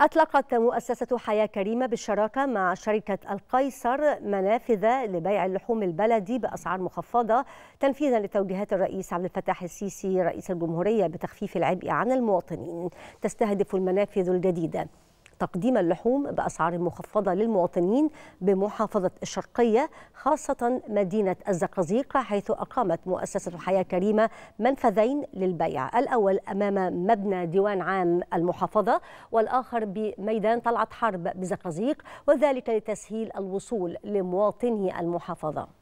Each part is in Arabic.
أطلقت مؤسسة حياة كريمة بالشراكة مع شركة القيصر منافذ لبيع اللحوم البلدي بأسعار مخفضة تنفيذا لتوجيهات الرئيس عبد الفتاح السيسي رئيس الجمهورية بتخفيف العبء عن المواطنين تستهدف المنافذ الجديدة تقديم اللحوم بأسعار مخفضة للمواطنين بمحافظة الشرقية خاصة مدينة الزقازيق حيث أقامت مؤسسة الحياة كريمة منفذين للبيع الأول أمام مبنى ديوان عام المحافظة والآخر بميدان طلعت حرب بزقازيق وذلك لتسهيل الوصول لمواطني المحافظة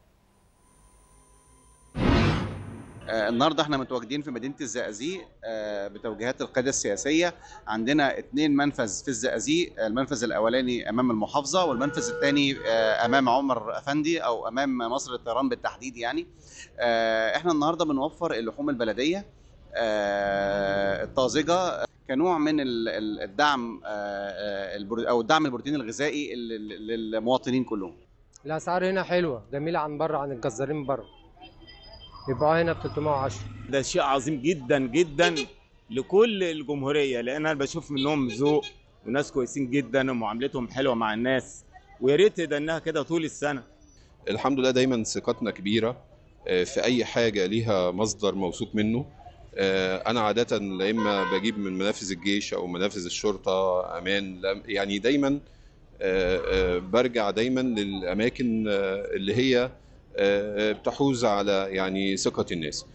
آه، النهارده احنا متواجدين في مدينه الزقازيق آه، بتوجيهات القياده السياسيه عندنا اثنين منفذ في الزقازيق المنفذ الاولاني امام المحافظه والمنفذ الثاني آه، امام عمر افندي او امام مصر الطيران بالتحديد يعني احنا النهارده بنوفر اللحوم البلديه الطازجه كنوع من الدعم او الدعم البروتين الغذائي للمواطنين كلهم الاسعار هنا حلوه جميله عن بره عن الجزارين بره يبقى هنا ب 310 ده شيء عظيم جدا جدا لكل الجمهوريه لان انا بشوف منهم ذوق وناس كويسين جدا ومعاملتهم حلوه مع الناس ويا ريت ده انها كده طول السنه الحمد لله دايما ثقتنا كبيره آه، في اي حاجه ليها مصدر موثوق منه آه، انا عاده لا اما بجيب من منافذ الجيش او منافذ الشرطه امان يعني دايما آه، برجع دايما للاماكن اللي هي آه، آه، بتحوز على يعني ثقه الناس